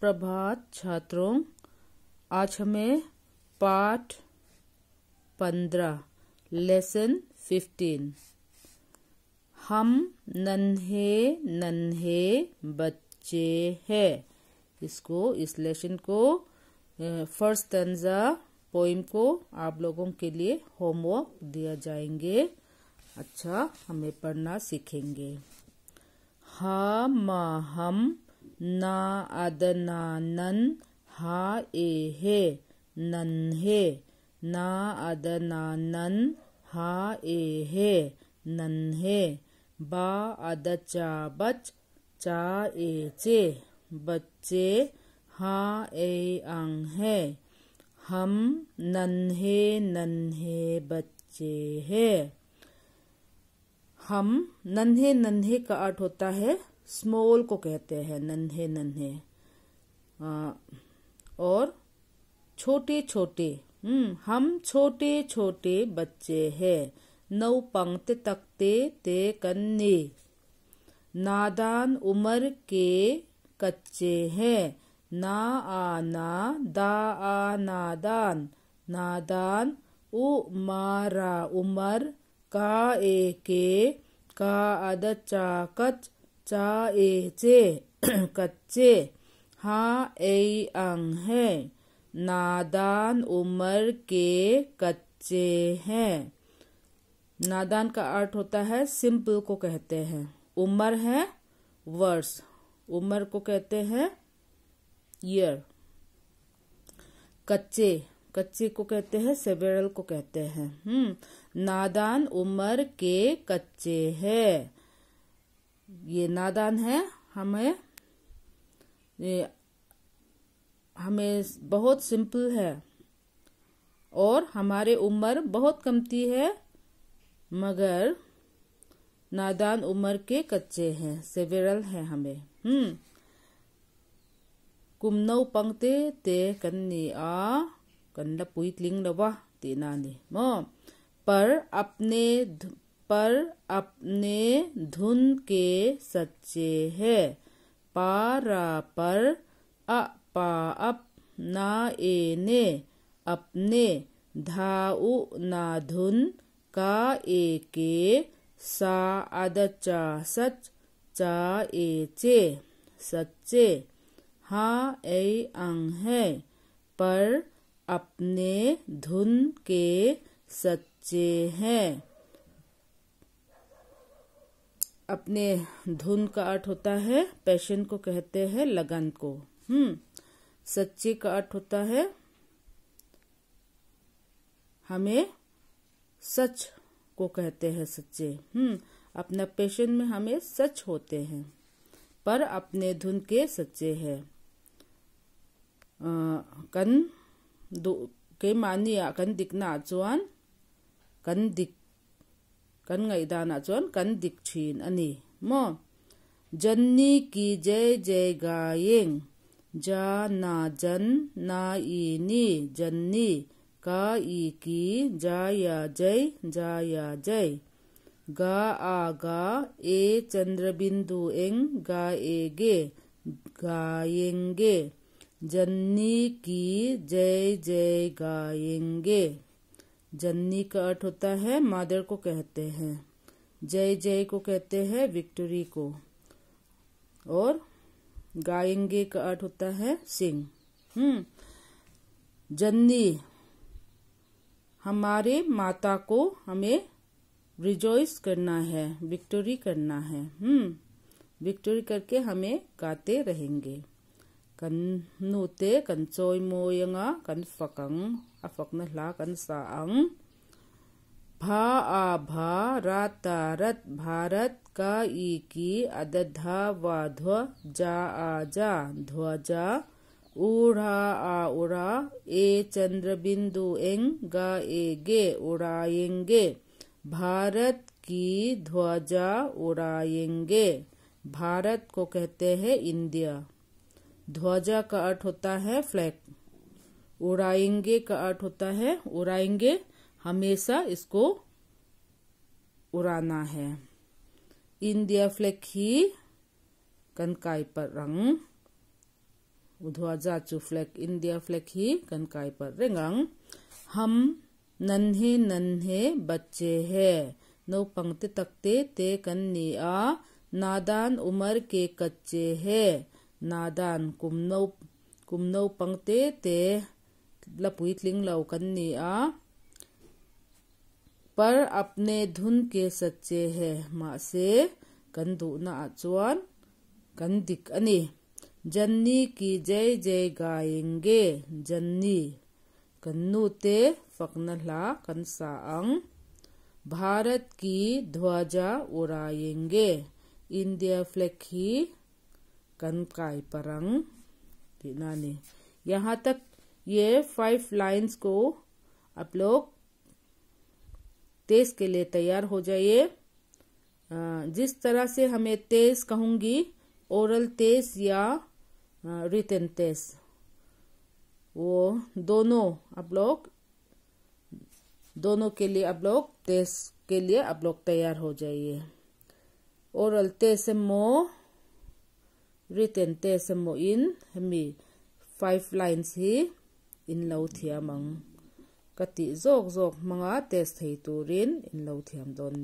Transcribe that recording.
प्रभात छात्रों आज हमें पाठ पंद्रह लेसन फिफ्टीन हम नन्हे नन्हे बच्चे हैं इसको इस लेसन को फर्स्ट तंजा पोइम को आप लोगों के लिए होमवर्क दिया जाएंगे अच्छा हमें पढ़ना सीखेंगे हा हम ना नन हा ए हे नन्हे ना नन हा ए हे नन्हे बा अद चा बच चा ए चे बच्चे हा ए अंग हे हम नन्हे नन्हे बच्चे हैं हम नन्हे नन्हे का अर्थ होता है स्मॉल को कहते हैं नन्हे नन्हे और छोटे छोटे हम्म, हम छोटे छोटे बच्चे हैं नौ पंक्त तकते ते कन्ने नादान उम्र के कच्चे हैं ना आना दा आ नादान नादान उमारा उमर का एके का अद चाकच चा ए कच्चे हा ए अंग है नादान उमर के कच्चे हैं नादान का अर्थ होता है सिंपल को कहते हैं उम्र है वर्ष उम्र को कहते हैं ईयर कच्चे कच्चे को कहते हैं सेवेरल को कहते हैं हम्म नादान उम्र के कच्चे है ये नादान है हमें ये हमें बहुत सिंपल है और हमारे उम्र बहुत कमती है मगर नादान उम्र के कच्चे हैं सेवेरल है हमें हम्म कुमनौ पंक्ते ते कन्नी आ पुई लिंग लवा तेना ने मो पर अपने पर अपने धुन के सच्चे है पारा पर अपा अप ना ए ने अपने धाउ ना धुन का एके सा चा सच चा चे सच्चे हा ए अंग है पर अपने धुन के सच्चे हैं अपने धुन का अर्थ होता है पैशन को कहते हैं लगन को हम्म सच्चे का अर्थ होता है हमें सच को कहते हैं सच्चे हम्म अपना पैशन में हमें सच होते हैं पर अपने धुन के सच्चे हैं कन दो के मानिए कन दिखना आचुआन कन दिख kan ngai dana chuan kan dik thin ani mo janni ki jai jai gaing ja na jan na i ni janni ka i ki jaya jai jaya jai ga a ga e chandrabindu eng ga e ge gaenge जन्नी की जय जय गाएंगे जननी का अर्थ होता है मादर को कहते हैं जय जय को कहते हैं विक्टोरी को और गायेंगे का अर्थ होता है सिंह हम्म जननी हमारे माता को हमें रिजॉइस करना है विक्टोरी करना है हम्म विक्टोरी करके हमें गाते रहेंगे कन्नूते कंचोय मोयंगा फकंग a fak na hla भा आ भा रा तारत भारत का ई की अदधा वा ध्व जा आ जा ध्व जा उड़ा आ उड़ा ए चंद्र बिंदु एंग गा ए गे उड़ाएंगे भारत की ध्वजा उड़ाएंगे भारत को कहते हैं इंडिया ध्वजा का अर्थ होता है फ्लैग उड़ाएंगे का अर्थ होता है उड़ाएंगे हमेशा इसको उड़ाना है इंडिया फ्लैग ही कनकाई पर रंग उधवा जाचू फ्लैग इंडिया फ्लैग ही कनकाई पर रंग हम नन्हे नन्हे बच्चे हैं नौ पंक्ति तकते ते कन्या नादान उमर के कच्चे हैं नादान कुमनौ कुमनौ पंक्ते ते लपुतलिंग tling lo पर अपने धुन के सच्चे है मासे से कंदू ना चुआन कंदिक अनि जन्नी की जय जय गाएंगे जन्नी कन्नू ते फकनला कंसा अंग भारत की ध्वजा उड़ाएंगे इंडिया फ्लैग ही कनकाय परंग यहाँ तक ये फाइव लाइंस को आप लोग तेज के लिए तैयार हो जाइए जिस तरह से हमें तेज कहूंगी ओरल तेज या रिटर्न तेज वो दोनों आप लोग दोनों के लिए आप लोग तेज के लिए आप लोग तैयार हो जाइए ओरल तेज मो रिटर्न तेज मो इन हमी फाइव लाइन्स ही in lo thia mang kati zok zok manga test thei turin in lo thiam don